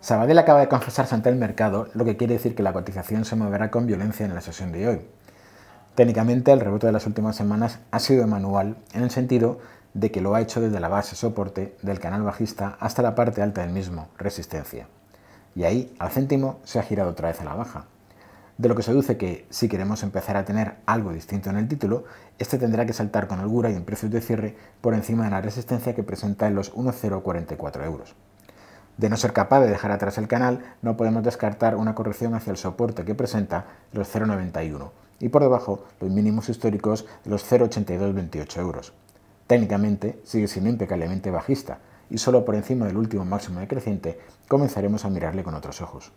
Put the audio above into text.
Sabadell acaba de confesarse ante el mercado, lo que quiere decir que la cotización se moverá con violencia en la sesión de hoy. Técnicamente, el rebote de las últimas semanas ha sido manual en el sentido de que lo ha hecho desde la base soporte del canal bajista hasta la parte alta del mismo, resistencia. Y ahí, al céntimo, se ha girado otra vez a la baja. De lo que se deduce que, si queremos empezar a tener algo distinto en el título, este tendrá que saltar con holgura y en precios de cierre por encima de la resistencia que presenta en los 1,044 euros. De no ser capaz de dejar atrás el canal, no podemos descartar una corrección hacia el soporte que presenta los 0,91 y por debajo los mínimos históricos de los 0,8228 euros. Técnicamente sigue siendo impecablemente bajista y solo por encima del último máximo decreciente comenzaremos a mirarle con otros ojos.